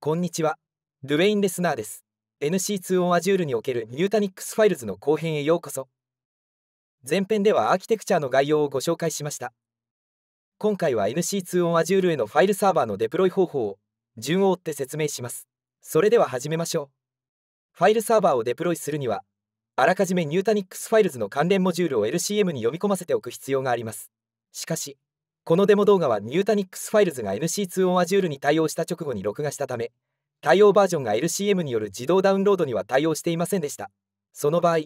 こんにちは。ドゥウェイン・レスナーです。NC2on Azure における n ー t a n i x ファイルズの後編へようこそ。前編ではアーキテクチャの概要をご紹介しました。今回は NC2on Azure へのファイルサーバーのデプロイ方法を順を追って説明します。それでは始めましょう。ファイルサーバーをデプロイするには、あらかじめ n ー t a n i x ファイルズの関連モジュールを LCM に読み込ませておく必要があります。しかし、このデモ動画は Nutanix ファイルズが NC2 on Azure に対応した直後に録画したため、対応バージョンが LCM による自動ダウンロードには対応していませんでした。その場合、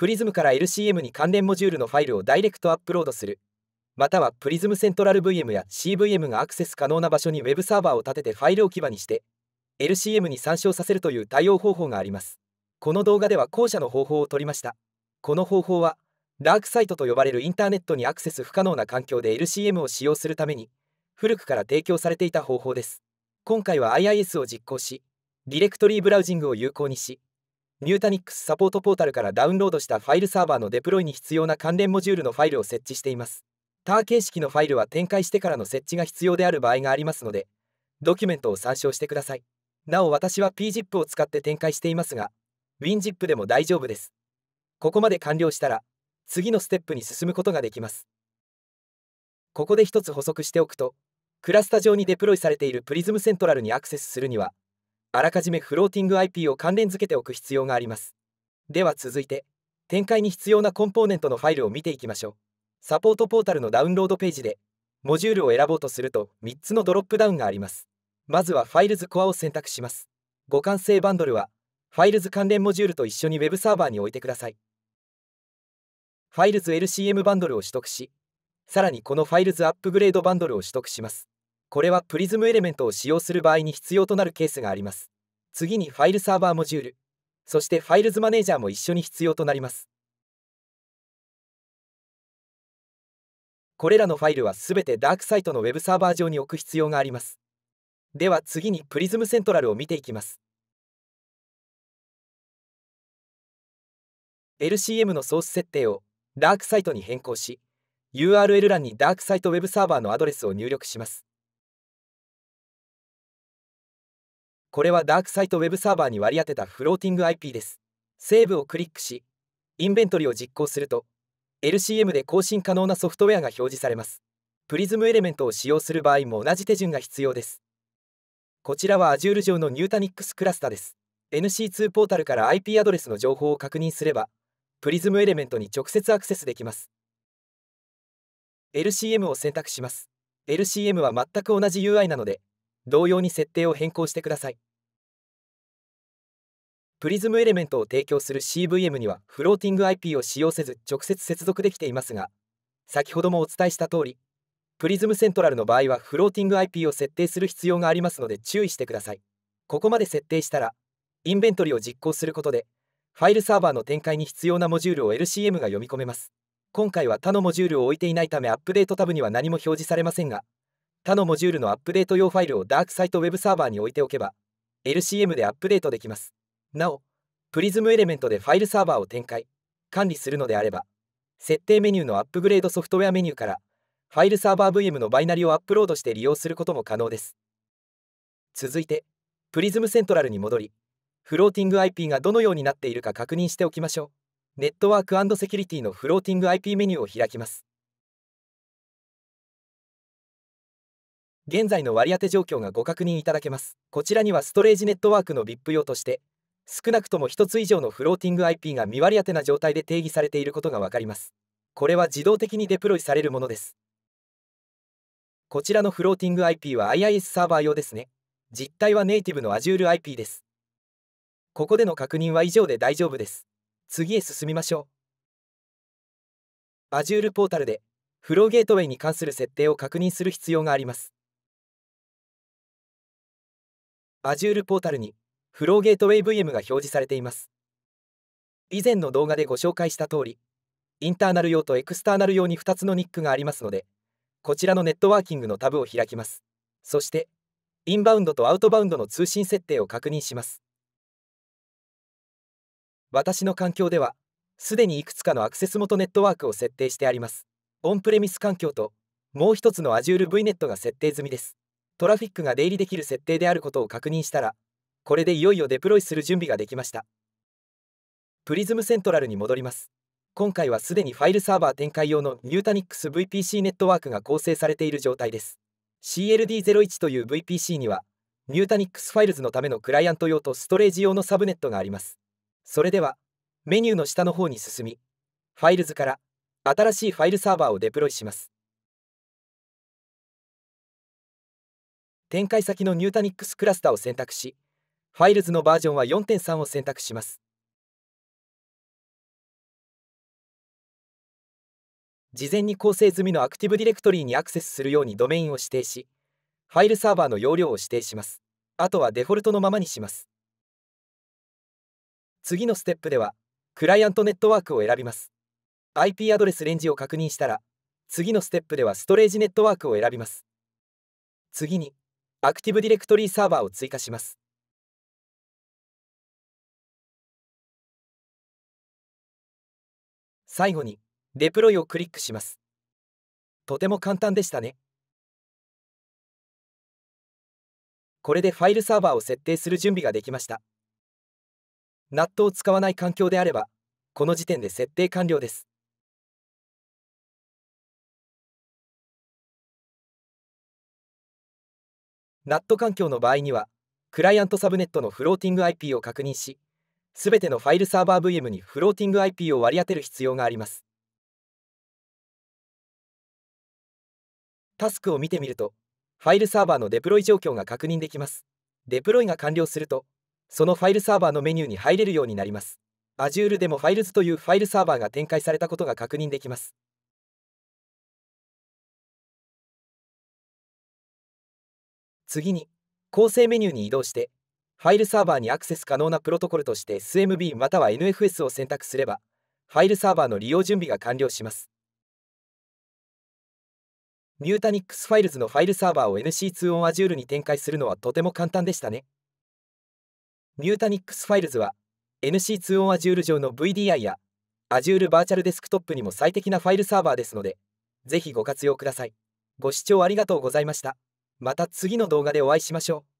Prism から LCM に関連モジュールのファイルをダイレクトアップロードする、または Prism セントラル VM や CVM がアクセス可能な場所に Web サーバーを立ててファイル置き場にして、LCM に参照させるという対応方法があります。この動画では後者の方法を取りました。この方法は、ダークサイトと呼ばれるインターネットにアクセス不可能な環境で LCM を使用するために、古くから提供されていた方法です。今回は IIS を実行し、ディレクトリーブラウジングを有効にし、ニュータニックスサポートポータルからダウンロードしたファイルサーバーのデプロイに必要な関連モジュールのファイルを設置しています。ター形式のファイルは展開してからの設置が必要である場合がありますので、ドキュメントを参照してください。なお私は PZIP を使って展開していますが、WinZip でも大丈夫です。ここまで完了したら、次のステップに進むことができます。ここで一つ補足しておくと、クラスタ上にデプロイされているプリズムセントラルにアクセスするには、あらかじめフローティング IP を関連付けておく必要があります。では続いて、展開に必要なコンポーネントのファイルを見ていきましょう。サポートポータルのダウンロードページで、モジュールを選ぼうとすると3つのドロップダウンがあります。まずはファイルズコアを選択します。互換性バンドルは、ファイルズ関連モジュールと一緒に Web サーバーに置いてください。f i l ル s LCM バンドルを取得し、さらにこのファイルズアップグレードバンドルを取得します。これは Prism エレメントを使用する場合に必要となるケースがあります。次にファイルサーバーモジュール、そしてファイルズマネージャーも一緒に必要となります。これらのファイルはすべてダークサイトのウェブサーバー上に置く必要があります。では次に Prism セントラルを見ていきます。LCM のソース設定をダークサイトに変更し URL 欄にダークサイトウェブサーバーのアドレスを入力しますこれはダークサイトウェブサーバーに割り当てたフローティング IP ですセーブをクリックしインベントリを実行すると LCM で更新可能なソフトウェアが表示されますプリズムエレメントを使用する場合も同じ手順が必要ですこちらは Azure 上の Nutanix クラスタです NC2 ポータルから IP アドレスの情報を確認すればプリズムエレメントに直接アクセスできます。LCM を選択します。LCM は全く同じ UI なので、同様に設定を変更してください。プリズムエレメントを提供する CVM にはフローティング IP を使用せず直接接続できていますが、先ほどもお伝えした通り、プリズムセントラルの場合はフローティング IP を設定する必要がありますので注意してください。ここまで設定したら、インベントリを実行することで、ファイルサーバーの展開に必要なモジュールを LCM が読み込めます。今回は他のモジュールを置いていないためアップデートタブには何も表示されませんが、他のモジュールのアップデート用ファイルをダークサイトウェブサーバーに置いておけば、LCM でアップデートできます。なお、プリズムエレメントでファイルサーバーを展開、管理するのであれば、設定メニューのアップグレードソフトウェアメニューから、ファイルサーバー VM のバイナリをアップロードして利用することも可能です。続いて、プリズムセントラルに戻り、フローティング IP がどのようになっているか確認しておきましょう。ネットワークセキュリティのフローティング IP メニューを開きます。現在の割り当て状況がご確認いただけます。こちらにはストレージネットワークの VIP 用として、少なくとも1つ以上のフローティング IP が未割り当てな状態で定義されていることがわかります。これは自動的にデプロイされるものです。こちらのフローティング IP は IIS サーバー用ですね。実態はネイティブの Azure IP です。ここでの確認は以上で大丈夫です。次へ進みましょう。Azure ポータルで、フローゲートウェイに関する設定を確認する必要があります。Azure ポータルに、フローゲートウェイ VM が表示されています。以前の動画でご紹介した通り、インターナル用とエクスターナル用に2つのニックがありますので、こちらのネットワーキングのタブを開きます。そして、インバウンドとアウトバウンドの通信設定を確認します。私の環境では、すでにいくつかのアクセス元ネットワークを設定してあります。オンプレミス環境と、もう一つの Azure VNet が設定済みです。トラフィックが出入りできる設定であることを確認したら、これでいよいよデプロイする準備ができました。プリズムセントラルに戻ります。今回はすでにファイルサーバー展開用の Nutanix VPC ネットワークが構成されている状態です。CLD01 という VPC には、Nutanix ファイルズのためのクライアント用とストレージ用のサブネットがあります。それではメニューの下の方に進みファイルズから新しいファイルサーバーをデプロイします展開先の n ー t a n i x クラスタを選択しファイルズのバージョンは4.3を選択します事前に構成済みのアクティブディレクトリーにアクセスするようにドメインを指定しファイルサーバーの容量を指定しますあとはデフォルトのままにします次のステップでは、クライアントネットワークを選びます。IP アドレスレンジを確認したら、次のステップではストレージネットワークを選びます。次に、アクティブディレクトリーサーバーを追加します。最後に、デプロイをクリックします。とても簡単でしたね。これでファイルサーバーを設定する準備ができました。ナットを使わない環境であれば、この時点で設定完了です。ナット環境の場合には、クライアントサブネットのフローティング IP を確認し、すべてのファイルサーバー VM にフローティング IP を割り当てる必要があります。タスクを見てみると、ファイルサーバーのデプロイ状況が確認できます。デプロイが完了すると、そのファイルサーバーのメニューに入れるようになります。Azure でも Files というファイルサーバーが展開されたことが確認できます。次に、構成メニューに移動して、ファイルサーバーにアクセス可能なプロトコルとして SMB または NFS を選択すれば、ファイルサーバーの利用準備が完了します。Nutanix Files のファイルサーバーを NC2 on Azure に展開するのはとても簡単でしたね。ミュータニックスファイルズは NC2 o ン Azure 上の VDI や Azure バーチャルデスクトップにも最適なファイルサーバーですので、ぜひご活用ください。ご視聴ありがとうございました。また次の動画でお会いしましょう。